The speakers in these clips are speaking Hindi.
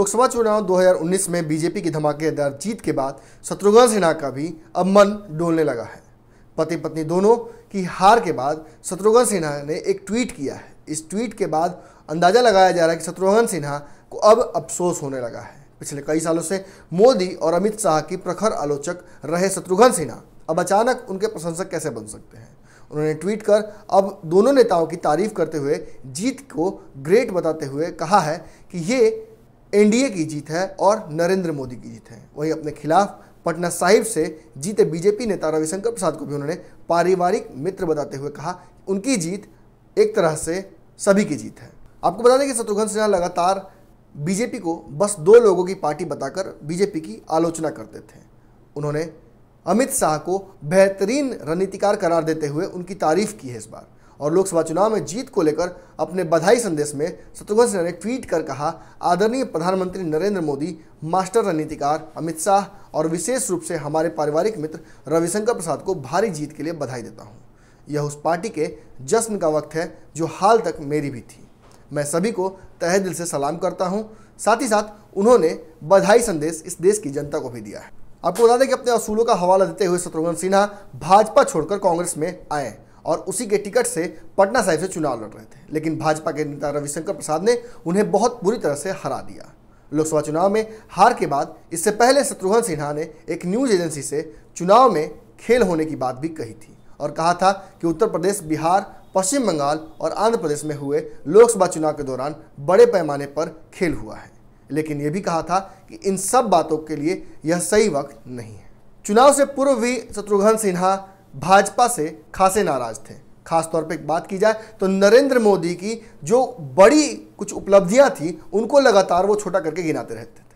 लोकसभा चुनाव 2019 में बीजेपी की धमाकेदार जीत के बाद शत्रुघ्न सिन्हा का भी अब मन डोलने लगा है पति पत्नी दोनों की हार के बाद शत्रुघ्न सिन्हा ने एक ट्वीट किया है इस ट्वीट के बाद अंदाज़ा लगाया जा रहा है कि शत्रुघ्न सिन्हा को अब अफसोस होने लगा है पिछले कई सालों से मोदी और अमित शाह की प्रखर आलोचक रहे शत्रुघ्न सिन्हा अब अचानक उनके प्रशंसक कैसे बन सकते हैं उन्होंने ट्वीट कर अब दोनों नेताओं की तारीफ करते हुए जीत को ग्रेट बताते हुए कहा है कि ये एनडीए की जीत है और नरेंद्र मोदी की जीत है वहीं अपने खिलाफ पटना साहिब से जीते बीजेपी नेता रविशंकर प्रसाद को भी उन्होंने पारिवारिक मित्र बताते हुए कहा उनकी जीत एक तरह से सभी की जीत है आपको बता दें कि शत्रुघ्न सिन्हा लगातार बीजेपी को बस दो लोगों की पार्टी बताकर बीजेपी की आलोचना करते थे उन्होंने अमित शाह को बेहतरीन रणनीतिकार करार देते हुए उनकी तारीफ की है इस बार और लोकसभा चुनाव में जीत को लेकर अपने बधाई संदेश में शत्रुघ्न सिन्हा ने ट्वीट कर कहा आदरणीय प्रधानमंत्री नरेंद्र मोदी मास्टर रणनीतिकार अमित शाह और विशेष रूप से हमारे पारिवारिक मित्र रविशंकर प्रसाद को भारी जीत के लिए बधाई देता हूँ यह उस पार्टी के जश्न का वक्त है जो हाल तक मेरी भी थी मैं सभी को तहे दिल से सलाम करता हूँ साथ ही साथ उन्होंने बधाई संदेश इस देश की जनता को भी दिया है आपको बता दें कि अपने असूलों का हवाला देते हुए शत्रुघ्न सिन्हा भाजपा छोड़कर कांग्रेस में आए और उसी के टिकट से पटना साहिब से चुनाव लड़ रहे थे लेकिन भाजपा के नेता रविशंकर प्रसाद ने उन्हें बहुत बुरी तरह से हरा दिया लोकसभा चुनाव में हार के बाद इससे पहले शत्रुघ्न सिन्हा ने एक न्यूज एजेंसी से चुनाव में खेल होने की बात भी कही थी और कहा था कि उत्तर प्रदेश बिहार पश्चिम बंगाल और आंध्र प्रदेश में हुए लोकसभा चुनाव के दौरान बड़े पैमाने पर खेल हुआ है लेकिन यह भी कहा था कि इन सब बातों के लिए यह सही वक्त नहीं है चुनाव से पूर्व भी शत्रुघ्न सिन्हा भाजपा से खासे नाराज थे खासतौर पर बात की जाए तो नरेंद्र मोदी की जो बड़ी कुछ उपलब्धियां थी उनको लगातार वो छोटा करके गिनाते रहते थे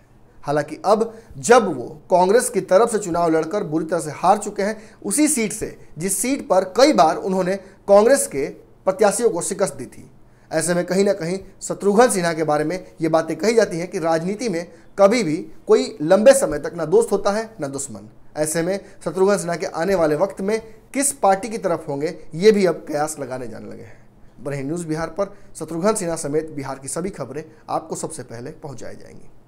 हालांकि अब जब वो कांग्रेस की तरफ से चुनाव लड़कर बुरी तरह से हार चुके हैं उसी सीट से जिस सीट पर कई बार उन्होंने कांग्रेस के प्रत्याशियों को शिकस्त दी थी ऐसे में कहीं ना कहीं शत्रुघ्न सिन्हा के बारे में ये बातें कही जाती हैं कि राजनीति में कभी भी कोई लंबे समय तक ना दोस्त होता है ना दुश्मन ऐसे में शत्रुघ्न सिन्हा के आने वाले वक्त में किस पार्टी की तरफ होंगे ये भी अब कयास लगाने जाने लगे हैं ब्रेन न्यूज़ बिहार पर शत्रुघ्न सिन्हा समेत बिहार की सभी खबरें आपको सबसे पहले पहुँचाई जाएंगी